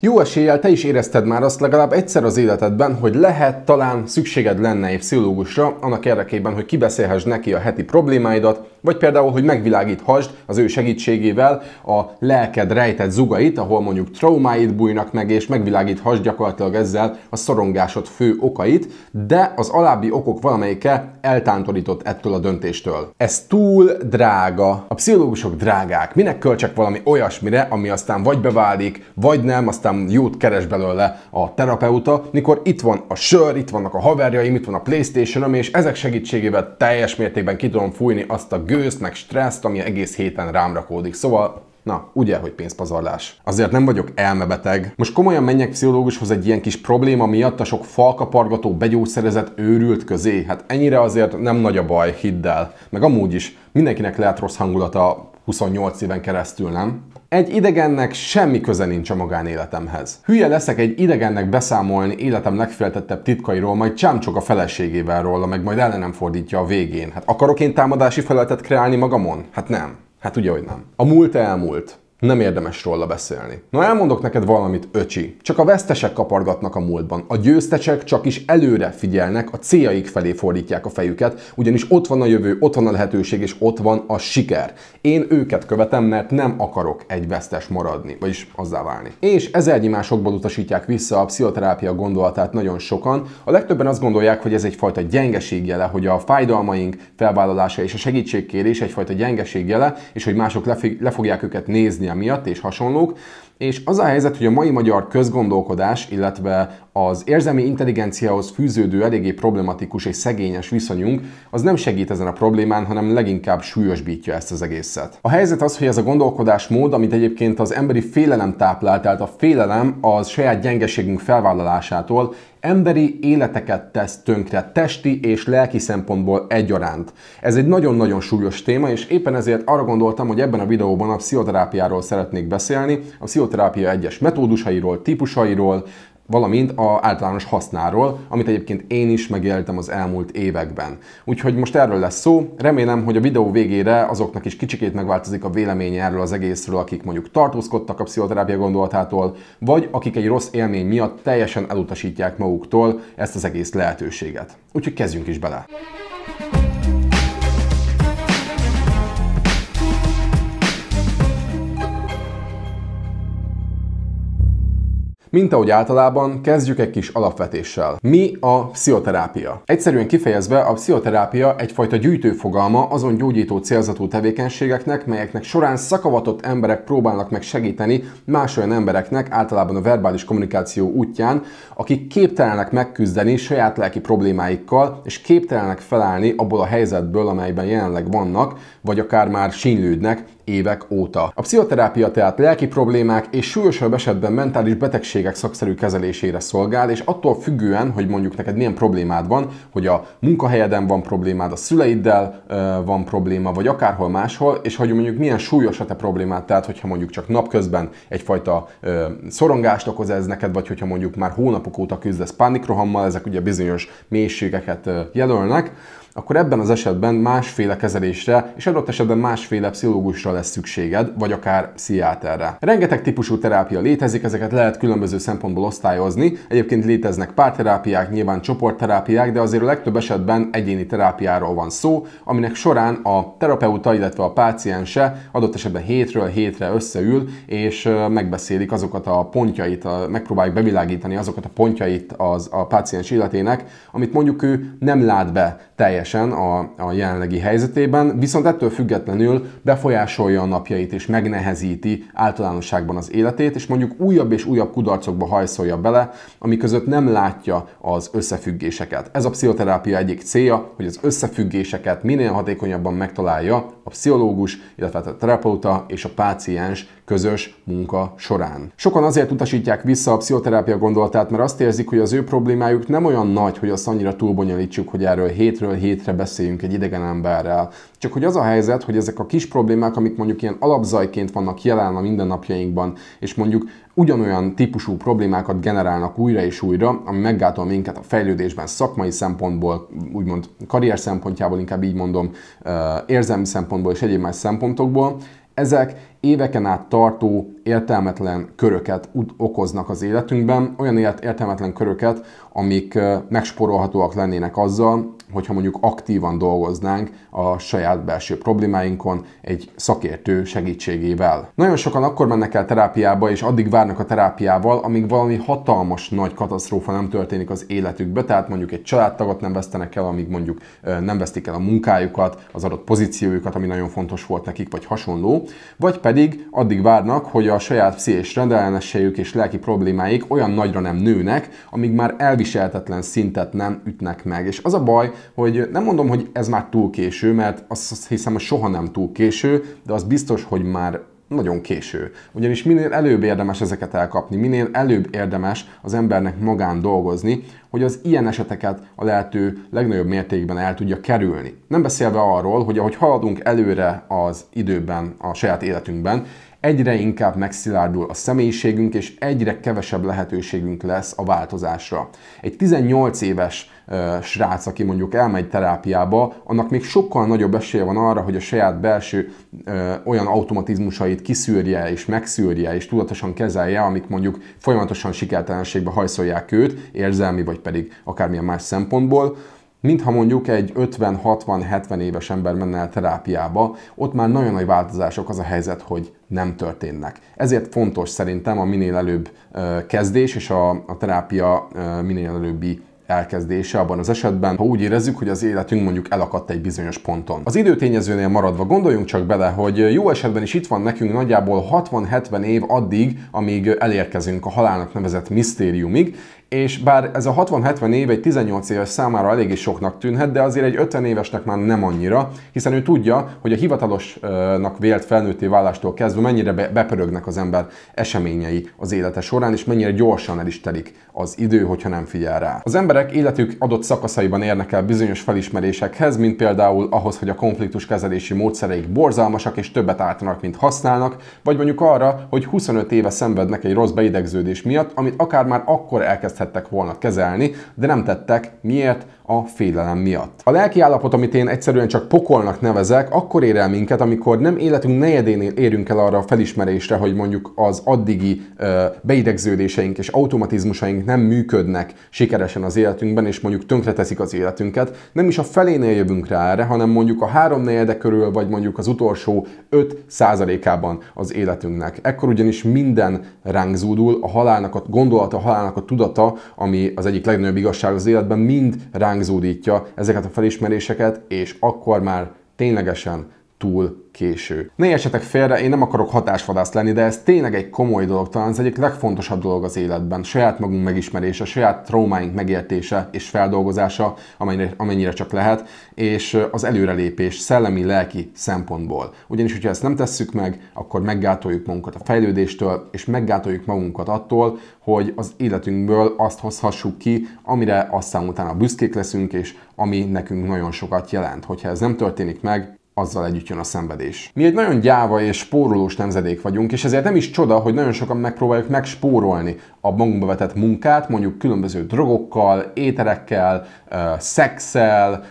Jó eséllyel te is érezted már azt legalább egyszer az életedben, hogy lehet, talán szükséged lenne egy pszichológusra, annak érdekében, hogy kibeszélhess neki a heti problémáidat, vagy például, hogy megvilágíthasd az ő segítségével a lelked rejtett zugait, ahol mondjuk traumáid bújnak meg, és megvilágíthasd gyakorlatilag ezzel a szorongásod fő okait, de az alábbi okok valamelyike eltántorított ettől a döntéstől. Ez túl drága. A pszichológusok drágák. Minek költsek valami olyasmire, ami aztán vagy beválik, vagy nem, aztán jót keres belőle a terapeuta, mikor itt van a sör, itt vannak a haverjaim, itt van a playstation és ezek segítségével teljes mértékben ki tudom fújni azt a gőzt, meg stresszt, ami egész héten rám rakódik. Szóval Na, ugye, hogy pénzpazarlás. Azért nem vagyok elmebeteg. Most komolyan menjek pszichológushoz egy ilyen kis probléma miatt a sok falkapargató, begyógyszerezett őrült közé. Hát ennyire azért nem nagy a baj, hidd el. Meg amúgy is, mindenkinek lehet rossz hangulata 28 éven keresztül, nem? Egy idegennek semmi köze nincs a magánéletemhez. Hülye leszek egy idegennek beszámolni életem legféltettebb titkairól, majd csámcsok a feleségével róla, meg majd ellenem fordítja a végén. Hát akarok én támadási feleletet kreálni magamon? Hát nem. Hát ugye, hogy nem. A múlt elmúlt nem érdemes róla beszélni. Na elmondok neked valamit, öcsi. Csak a vesztesek kapargatnak a múltban, a győztesek csak is előre figyelnek, a céljaik felé fordítják a fejüket, ugyanis ott van a jövő, ott van a lehetőség és ott van a siker. Én őket követem, mert nem akarok egy vesztes maradni, vagyis azzá válni. És ezernyi másokból utasítják vissza a pszichoterápia gondolatát nagyon sokan. A legtöbben azt gondolják, hogy ez egyfajta gyengeség jele, hogy a fájdalmaink felvállalása és a segítségkérés egyfajta gyengeség jele, és hogy mások lefogják le fogják őket nézni Szlovénia miatt és hasonlók, és az a helyzet, hogy a mai magyar közgondolkodás, illetve az érzelmi intelligenciához fűződő eléggé problematikus és szegényes viszonyunk, az nem segít ezen a problémán, hanem leginkább súlyosbítja ezt az egészet. A helyzet az, hogy ez a gondolkodásmód, amit egyébként az emberi félelem táplál, tehát a félelem az saját gyengeségünk felvállalásától emberi életeket tesz tönkre, testi és lelki szempontból egyaránt. Ez egy nagyon-nagyon súlyos téma, és éppen ezért arra gondoltam, hogy ebben a videóban a pszichoterápiáról szeretnék beszélni, a pszichoterápia egyes metódusairól, típusairól, valamint a általános hasznáról, amit egyébként én is megéltem az elmúlt években. Úgyhogy most erről lesz szó, remélem, hogy a videó végére azoknak is kicsikét megváltozik a véleménye erről az egészről, akik mondjuk tartózkodtak a pszichoterápia gondolatától, vagy akik egy rossz élmény miatt teljesen elutasítják maguktól ezt az egész lehetőséget. Úgyhogy kezdjünk is bele! Mint ahogy általában, kezdjük egy kis alapvetéssel. Mi a pszichoterápia? Egyszerűen kifejezve, a pszichoterápia egyfajta gyűjtőfogalma azon gyógyító célzatú tevékenységeknek, melyeknek során szakavatott emberek próbálnak meg segíteni más olyan embereknek, általában a verbális kommunikáció útján, akik képtelenek megküzdeni saját lelki problémáikkal, és képtelenek felállni abból a helyzetből, amelyben jelenleg vannak, vagy akár már sínlődnek évek óta. A pszichoterápia tehát lelki problémák és súlyosabb esetben mentális betegségek szakszerű kezelésére szolgál, és attól függően, hogy mondjuk neked milyen problémád van, hogy a munkahelyeden van problémád, a szüleiddel van probléma, vagy akárhol máshol, és hogy mondjuk milyen súlyos a te problémád, tehát hogyha mondjuk csak napközben egyfajta ö, szorongást okoz ez neked, vagy hogyha mondjuk már hónapok óta küzdesz pánikrohammal, ezek ugye bizonyos mélységeket jelölnek, akkor ebben az esetben másféle kezelésre és adott esetben másféle pszichológusra lesz szükséged, vagy akár pszichiáterre. Rengeteg típusú terápia létezik, ezeket lehet különböző szempontból osztályozni. Egyébként léteznek párterápiák, nyilván csoportterápiák, de azért a legtöbb esetben egyéni terápiáról van szó, aminek során a terapeuta, illetve a páciense adott esetben hétről hétre összeül, és megbeszélik azokat a pontjait, megpróbáljuk bevilágítani azokat a pontjait az a páciens életének, amit mondjuk ő nem lát be teljes teljesen a, a jelenlegi helyzetében, viszont ettől függetlenül befolyásolja a napjait és megnehezíti általánosságban az életét, és mondjuk újabb és újabb kudarcokba hajszolja bele, ami között nem látja az összefüggéseket. Ez a pszichoterápia egyik célja, hogy az összefüggéseket minél hatékonyabban megtalálja a pszichológus, illetve hát a terapeuta és a páciens közös munka során. Sokan azért utasítják vissza a pszichoterápia gondolatát, mert azt érzik, hogy az ő problémájuk nem olyan nagy, hogy azt annyira túlbonyolítsuk, hogy erről hétről hétre beszéljünk egy idegen emberrel. Csak hogy az a helyzet, hogy ezek a kis problémák, amik mondjuk ilyen alapzajként vannak jelen a mindennapjainkban, és mondjuk ugyanolyan típusú problémákat generálnak újra és újra, ami meggátol minket a fejlődésben szakmai szempontból, úgymond karrier szempontjából, inkább így mondom, érzelmi szempontból és egyéb más szempontokból. Ezek éveken át tartó értelmetlen köröket okoznak az életünkben, olyan élet értelmetlen köröket, amik megsporolhatóak lennének azzal, hogyha mondjuk aktívan dolgoznánk a saját belső problémáinkon egy szakértő segítségével. Nagyon sokan akkor mennek el terápiába, és addig várnak a terápiával, amíg valami hatalmas nagy katasztrófa nem történik az életükbe, tehát mondjuk egy családtagot nem vesztenek el, amíg mondjuk nem vesztik el a munkájukat, az adott pozíciójukat, ami nagyon fontos volt nekik, vagy hasonló, vagy pedig addig várnak, hogy a saját pszichés rendellenességük és lelki problémáik olyan nagyra nem nőnek, amíg már elviselhetetlen szintet nem ütnek meg. És az a baj, hogy nem mondom, hogy ez már túl késő, mert azt hiszem, hogy soha nem túl késő, de az biztos, hogy már nagyon késő. Ugyanis minél előbb érdemes ezeket elkapni, minél előbb érdemes az embernek magán dolgozni, hogy az ilyen eseteket a lehető legnagyobb mértékben el tudja kerülni. Nem beszélve arról, hogy ahogy haladunk előre az időben, a saját életünkben, egyre inkább megszilárdul a személyiségünk, és egyre kevesebb lehetőségünk lesz a változásra. Egy 18 éves srác, aki mondjuk elmegy terápiába, annak még sokkal nagyobb esélye van arra, hogy a saját belső ö, olyan automatizmusait kiszűrje és megszűrje és tudatosan kezelje, amik mondjuk folyamatosan sikertelenségbe hajszolják őt, érzelmi vagy pedig akármilyen más szempontból Mintha mondjuk egy 50-60-70 éves ember menne el terápiába, ott már nagyon nagy változások az a helyzet, hogy nem történnek. Ezért fontos szerintem a minél előbb kezdés és a, a terápia minél előbbi elkezdése abban az esetben, ha úgy érezzük, hogy az életünk mondjuk elakadt egy bizonyos ponton. Az időtényezőnél maradva gondoljunk csak bele, hogy jó esetben is itt van nekünk nagyjából 60-70 év addig, amíg elérkezünk a halálnak nevezett misztériumig, és bár ez a 60-70 év egy 18 éves számára eléggé soknak tűnhet, de azért egy 50 évesnek már nem annyira, hiszen ő tudja, hogy a hivatalosnak vélt felnőtté válástól kezdve mennyire bepörögnek az ember eseményei az élete során, és mennyire gyorsan el is telik az idő, hogyha nem figyel rá. Az emberek életük adott szakaszaiban érnek el bizonyos felismerésekhez, mint például ahhoz, hogy a konfliktus kezelési módszereik borzalmasak és többet ártanak, mint használnak, vagy mondjuk arra, hogy 25 éve szenvednek egy rossz beidegződés miatt, amit akár már akkor elkezd elkezdhettek volna kezelni, de nem tettek. Miért? a félelem miatt. A lelki állapot, amit én egyszerűen csak pokolnak nevezek, akkor ér el minket, amikor nem életünk negyedénél érünk el arra a felismerésre, hogy mondjuk az addigi ö, beidegződéseink és automatizmusaink nem működnek sikeresen az életünkben, és mondjuk tönkreteszik az életünket. Nem is a felénél jövünk rá erre, hanem mondjuk a három negyede körül, vagy mondjuk az utolsó 5 százalékában az életünknek. Ekkor ugyanis minden ránk zúdul, a halálnak a gondolata, a halálnak a tudata, ami az egyik legnagyobb igazság az életben, mind ránk zúdítja ezeket a felismeréseket, és akkor már ténylegesen túl késő. Ne értsetek félre, én nem akarok hatásvadász lenni, de ez tényleg egy komoly dolog, talán az egyik legfontosabb dolog az életben. Saját magunk megismerése, saját traumáink megértése és feldolgozása, amennyire, amennyire csak lehet, és az előrelépés szellemi, lelki szempontból. Ugyanis, hogyha ezt nem tesszük meg, akkor meggátoljuk magunkat a fejlődéstől, és meggátoljuk magunkat attól, hogy az életünkből azt hozhassuk ki, amire aztán utána büszkék leszünk, és ami nekünk nagyon sokat jelent. Hogyha ez nem történik meg, azzal együtt jön a szenvedés. Mi egy nagyon gyáva és spórolós nemzedék vagyunk, és ezért nem is csoda, hogy nagyon sokan megpróbáljuk megspórolni a magunkba vetett munkát, mondjuk különböző drogokkal, éterekkel, szexel,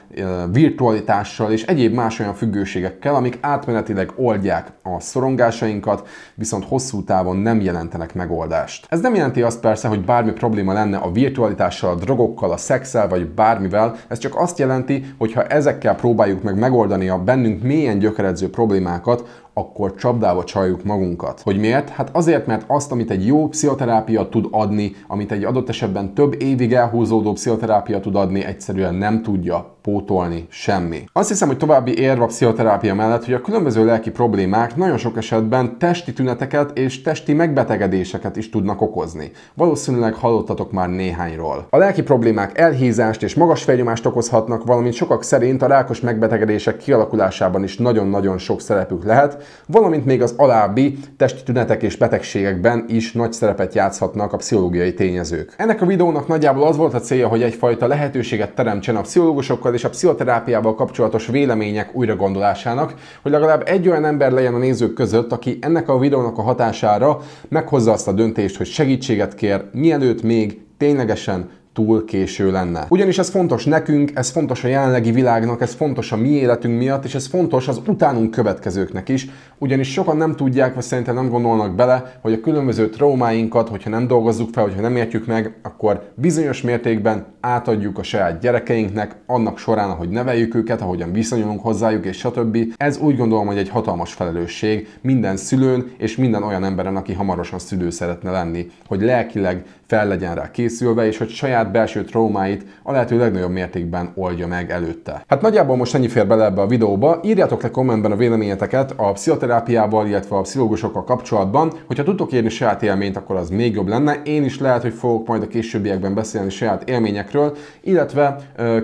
virtualitással és egyéb más olyan függőségekkel, amik átmenetileg oldják a szorongásainkat, viszont hosszú távon nem jelentenek megoldást. Ez nem jelenti azt persze, hogy bármi probléma lenne a virtualitással, a drogokkal, a szexel vagy bármivel, ez csak azt jelenti, hogy ha ezekkel próbáljuk meg megoldani a bennünk mélyen gyökeredző problémákat, akkor csapdába csaljuk magunkat. Hogy miért? Hát azért, mert azt, amit egy jó pszichoterápia tud adni, amit egy adott esetben több évig elhúzódó pszichoterápia tud adni, egyszerűen nem tudja pótolni semmi. Azt hiszem, hogy további érve a pszichoterápia mellett, hogy a különböző lelki problémák nagyon sok esetben testi tüneteket és testi megbetegedéseket is tudnak okozni. Valószínűleg hallottatok már néhányról. A lelki problémák elhízást és magas felnyomást okozhatnak, valamint sokak szerint a rákos megbetegedések kialakulásában is nagyon-nagyon sok szerepük lehet, valamint még az alábbi testi tünetek és betegségekben is nagy szerepet játszhatnak a pszichológiai tényezők. Ennek a videónak nagyjából az volt a célja, hogy egyfajta lehetőséget teremtsen a pszichológusokkal és a pszichoterápiával kapcsolatos vélemények újragondolásának, hogy legalább egy olyan ember legyen a nézők között, aki ennek a videónak a hatására meghozza azt a döntést, hogy segítséget kér, mielőtt még ténylegesen túl késő lenne. Ugyanis ez fontos nekünk, ez fontos a jelenlegi világnak, ez fontos a mi életünk miatt, és ez fontos az utánunk következőknek is, ugyanis sokan nem tudják, vagy szerintem nem gondolnak bele, hogy a különböző traumáinkat, hogyha nem dolgozzuk fel, hogyha nem értjük meg, akkor bizonyos mértékben átadjuk a saját gyerekeinknek, annak során, ahogy neveljük őket, ahogyan viszonyulunk hozzájuk, és stb. Ez úgy gondolom, hogy egy hatalmas felelősség minden szülőn és minden olyan emberen, aki hamarosan szülő szeretne lenni, hogy lelkileg fel legyen rá készülve, és hogy saját saját belső traumáit a lehető legnagyobb mértékben oldja meg előtte. Hát nagyjából most ennyi fér bele ebbe a videóba. Írjátok le kommentben a véleményeteket a pszichoterápiával, illetve a pszichológusokkal kapcsolatban. Hogyha tudtok érni saját élményt, akkor az még jobb lenne. Én is lehet, hogy fogok majd a későbbiekben beszélni saját élményekről, illetve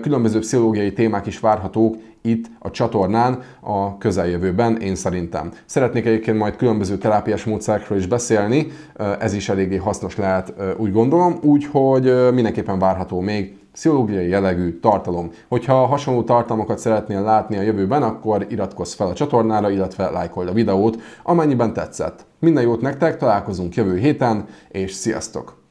különböző pszichológiai témák is várhatók, itt a csatornán a közeljövőben, én szerintem. Szeretnék egyébként majd különböző terápiás módszerekről is beszélni, ez is eléggé hasznos lehet, úgy gondolom, úgyhogy mindenképpen várható még pszichológiai jellegű tartalom. Hogyha hasonló tartalmakat szeretnél látni a jövőben, akkor iratkozz fel a csatornára, illetve lájkold a videót, amennyiben tetszett. Minden jót nektek, találkozunk jövő héten, és sziasztok!